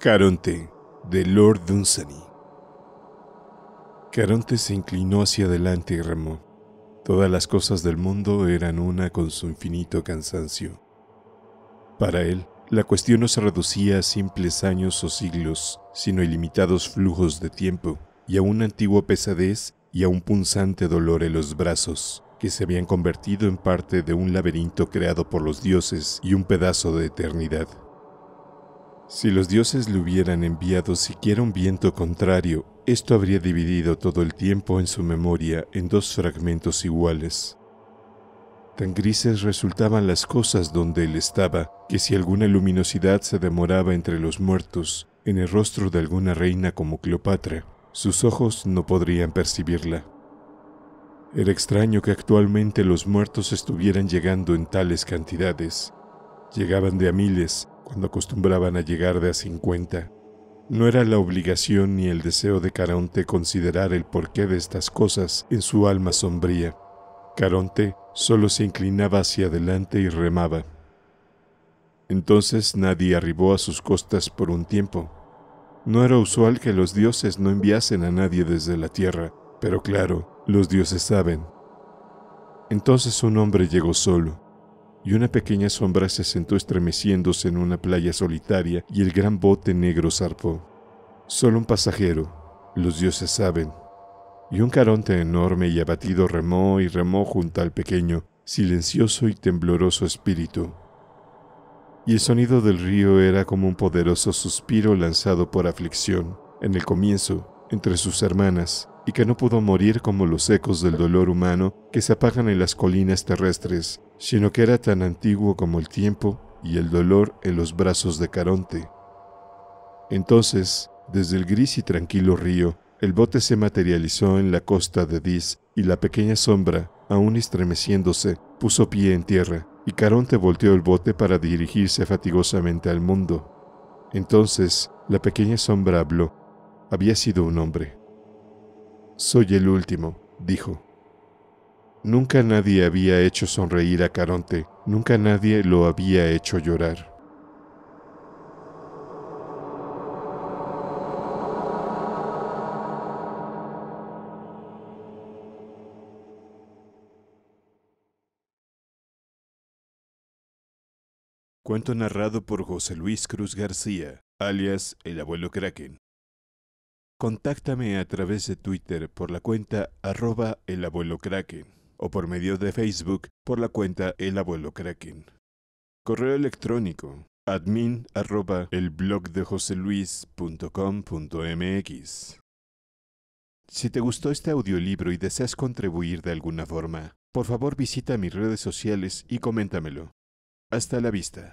Caronte, de Lord Dunsany. Caronte se inclinó hacia adelante y remó. Todas las cosas del mundo eran una con su infinito cansancio. Para él, la cuestión no se reducía a simples años o siglos, sino a ilimitados flujos de tiempo, y a una antigua pesadez y a un punzante dolor en los brazos, que se habían convertido en parte de un laberinto creado por los dioses y un pedazo de eternidad. Si los dioses le hubieran enviado siquiera un viento contrario, esto habría dividido todo el tiempo en su memoria en dos fragmentos iguales. Tan grises resultaban las cosas donde él estaba, que si alguna luminosidad se demoraba entre los muertos, en el rostro de alguna reina como Cleopatra, sus ojos no podrían percibirla. Era extraño que actualmente los muertos estuvieran llegando en tales cantidades. Llegaban de a miles, cuando acostumbraban a llegar de a 50. No era la obligación ni el deseo de Caronte considerar el porqué de estas cosas en su alma sombría. Caronte solo se inclinaba hacia adelante y remaba. Entonces nadie arribó a sus costas por un tiempo. No era usual que los dioses no enviasen a nadie desde la tierra, pero claro, los dioses saben. Entonces un hombre llegó solo, y una pequeña sombra se sentó estremeciéndose en una playa solitaria y el gran bote negro zarpó. Solo un pasajero, los dioses saben, y un caronte enorme y abatido remó y remó junto al pequeño, silencioso y tembloroso espíritu. Y el sonido del río era como un poderoso suspiro lanzado por aflicción, en el comienzo, entre sus hermanas, y que no pudo morir como los ecos del dolor humano que se apagan en las colinas terrestres sino que era tan antiguo como el tiempo y el dolor en los brazos de Caronte. Entonces, desde el gris y tranquilo río, el bote se materializó en la costa de Dis y la pequeña sombra, aún estremeciéndose, puso pie en tierra, y Caronte volteó el bote para dirigirse fatigosamente al mundo. Entonces, la pequeña sombra habló. Había sido un hombre. Soy el último, dijo. Nunca nadie había hecho sonreír a Caronte, nunca nadie lo había hecho llorar. Cuento narrado por José Luis Cruz García, alias El Abuelo Kraken. Contáctame a través de Twitter por la cuenta arroba el abuelo Kraken o por medio de Facebook por la cuenta El Abuelo Kraken. Correo electrónico admin arroba el blog de Si te gustó este audiolibro y deseas contribuir de alguna forma, por favor visita mis redes sociales y coméntamelo. Hasta la vista.